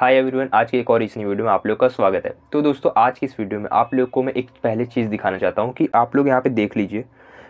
hi everyone आज के एक और इस नई वीडियो में आप लोग का स्वागत है तो दोस्तों आज की इस वीडियो में आप लोग को मैं एक पहले चीज़ दिखाना चाहता हूँ कि आप लोग यहाँ पे देख लीजिए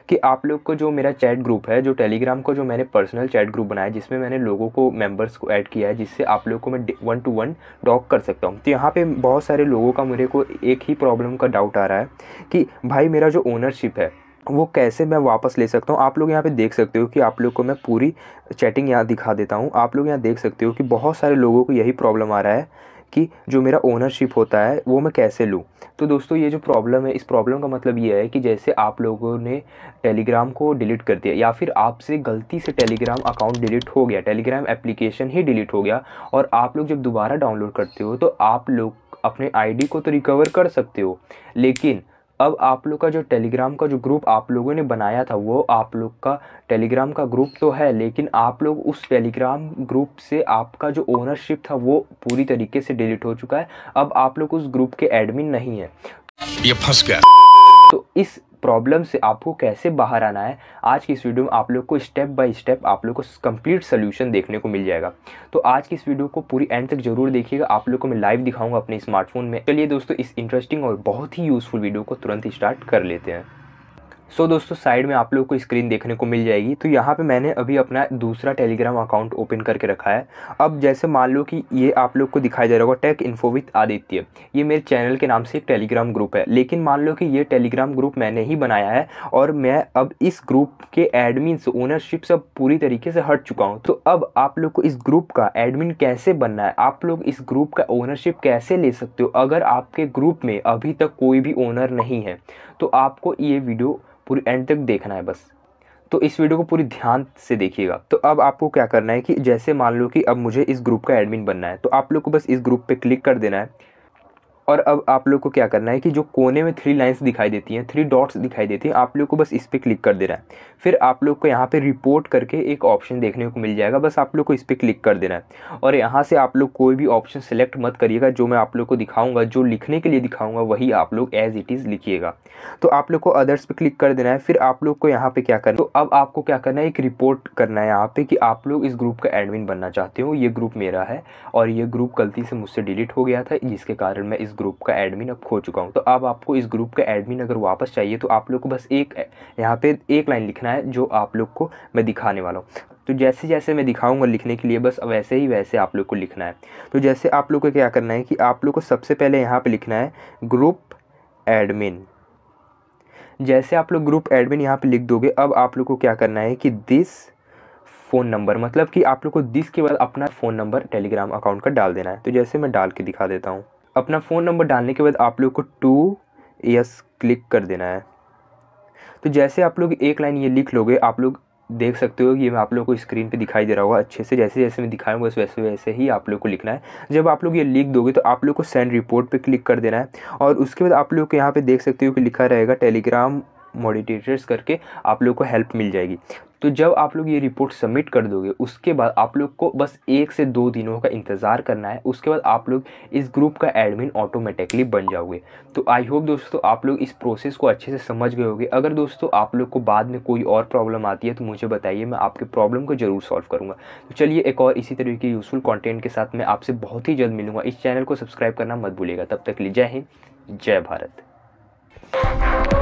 कि आप लोग को जो मेरा चैट ग्रुप है जो टेलीग्राम को जो मैंने पर्सनल चैट ग्रुप बनाया जिसमें मैंने लोगों को मेम्बर्स को ऐड किया है जिससे आप लोग को मैं वन टू वन टॉक कर सकता हूँ तो यहाँ पर बहुत सारे लोगों का मेरे को एक ही प्रॉब्लम का डाउट आ रहा है कि भाई मेरा जो ओनरशिप है वो कैसे मैं वापस ले सकता हूँ आप लोग यहाँ पे देख सकते हो कि आप लोग को मैं पूरी चैटिंग यहाँ दिखा देता हूँ आप लोग यहाँ देख सकते हो कि बहुत सारे लोगों को यही प्रॉब्लम आ रहा है कि जो मेरा ओनरशिप होता है वो मैं कैसे लूँ तो दोस्तों ये जो प्रॉब्लम है इस प्रॉब्लम का मतलब ये है कि जैसे आप लोगों ने टेलीग्राम को डिलीट कर दिया या फिर आपसे गलती से टेलीग्राम अकाउंट डिलीट हो गया टेलीग्राम एप्लीकेशन ही डिलीट हो गया और आप लोग जब दोबारा डाउनलोड करते हो तो आप लोग अपने आईडी को तो रिकवर कर सकते हो लेकिन अब आप लोग का जो टेलीग्राम का जो ग्रुप आप लोगों ने बनाया था वो आप लोग का टेलीग्राम का ग्रुप तो है लेकिन आप लोग उस टेलीग्राम ग्रुप से आपका जो ओनरशिप था वो पूरी तरीके से डिलीट हो चुका है अब आप लोग उस ग्रुप के एडमिन नहीं है ये फंस गया तो इस प्रॉब्लम से आपको कैसे बाहर आना है आज की इस वीडियो में आप लोग को स्टेप बाय स्टेप आप लोग को कंप्लीट सोल्यूशन देखने को मिल जाएगा तो आज की इस वीडियो को पूरी एंड तक जरूर देखिएगा आप लोग को मैं लाइव दिखाऊंगा अपने स्मार्टफोन में चलिए दोस्तों इस इंटरेस्टिंग और बहुत ही यूज़फुल वीडियो को तुरंत स्टार्ट कर लेते हैं सो so, दोस्तों साइड में आप लोग को स्क्रीन देखने को मिल जाएगी तो यहाँ पे मैंने अभी अपना दूसरा टेलीग्राम अकाउंट ओपन करके रखा है अब जैसे मान लो कि ये आप लोग को दिखाई दे रहा होगा टेक इन्फो विथ आदित्य ये मेरे चैनल के नाम से एक टेलीग्राम ग्रुप है लेकिन मान लो कि ये टेलीग्राम ग्रुप मैंने ही बनाया है और मैं अब इस ग्रुप के एडमिन ओनरशिप सब पूरी तरीके से हट चुका हूँ तो अब आप लोग को इस ग्रुप का एडमिन कैसे बनना है आप लोग इस ग्रुप का ओनरशिप कैसे ले सकते हो अगर आपके ग्रुप में अभी तक कोई भी ओनर नहीं है तो आपको ये वीडियो पूरी एंड तक देखना है बस तो इस वीडियो को पूरी ध्यान से देखिएगा तो अब आपको क्या करना है कि जैसे मान लो कि अब मुझे इस ग्रुप का एडमिन बनना है तो आप लोग को बस इस ग्रुप पे क्लिक कर देना है और अब आप लोग को क्या करना है कि जो कोने में थ्री लाइंस दिखाई देती हैं थ्री डॉट्स दिखाई देती हैं आप लोग को बस इस पर क्लिक कर देना है फिर आप लोग को यहाँ पे रिपोर्ट करके एक ऑप्शन देखने को मिल जाएगा बस आप लोग को इस पर क्लिक कर देना है और यहाँ से आप लोग कोई भी ऑप्शन सेलेक्ट मत करिएगा जो मैं आप लोग को दिखाऊंगा जो लिखने के लिए दिखाऊंगा वही आप लोग एज इट इज़ लिखिएगा तो आप लोग को अदर्स पे क्लिक कर देना है फिर आप लोग को यहाँ पे क्या करना तो अब आपको क्या करना है एक रिपोर्ट करना है यहाँ पे कि आप लोग इस ग्रुप का एडमिन बनना चाहते हो ये ग्रुप मेरा है और ये ग्रुप गलती से मुझसे डिलीट हो गया था जिसके कारण मैं इस ग्रुप का एडमिन अब खो चुका हूँ तो अब आपको इस ग्रुप का एडमिन अगर वापस चाहिए तो आप लोग को बस एक यहाँ पे एक लाइन लिखना है जो आप लोग को मैं दिखाने वाला हूँ तो जैसे जैसे मैं दिखाऊंगा लिखने के लिए बस वैसे ही वैसे आप लोग को लिखना है तो जैसे आप लोग को क्या करना है कि आप लोग को सबसे पहले यहाँ पर लिखना है ग्रुप एडमिन जैसे आप लोग ग्रुप एडमिन यहाँ पर लिख दोगे अब आप लोग को क्या करना है कि दिस फ़ोन नंबर मतलब कि आप लोग को दिस के बाद अपना फ़ोन नंबर टेलीग्राम अकाउंट का डाल देना है तो जैसे मैं डाल के दिखा देता हूँ अपना फ़ोन नंबर डालने के बाद आप लोग को टू यस क्लिक कर देना है तो जैसे आप लोग एक लाइन ये लिख लोगे आप लोग देख सकते हो कि मैं आप लोग को स्क्रीन पे दिखाई दे रहा होगा अच्छे से जैसे जैसे मैं दिखाऊंगा वैसे वैसे वैसे ही आप लोग को लिखना है जब आप लोग ये लिख दोगे तो आप लोग को सेंड रिपोर्ट पे क्लिक कर देना है और उसके बाद आप लोग को यहाँ पे देख सकते हो कि लिखा रहेगा टेलीग्राम मॉडिटेटर्स करके आप लोग को हेल्प मिल जाएगी तो जब आप लोग ये रिपोर्ट सबमिट कर दोगे उसके बाद आप लोग को बस एक से दो दिनों का इंतज़ार करना है उसके बाद आप लोग इस ग्रुप का एडमिन ऑटोमेटिकली बन जाओगे तो आई होप दोस्तों आप लोग इस प्रोसेस को अच्छे से समझ गए होगे अगर दोस्तों आप लोग को बाद में कोई और प्रॉब्लम आती है तो मुझे बताइए मैं आपके प्रॉब्लम को ज़रूर सॉल्व करूँगा तो चलिए एक और इसी तरीके की यूज़फुल कॉन्टेंट के साथ मैं आपसे बहुत ही जल्द मिलूँगा इस चैनल को सब्सक्राइब करना मत भूलेगा तब तक लिए जय हिंद जय भारत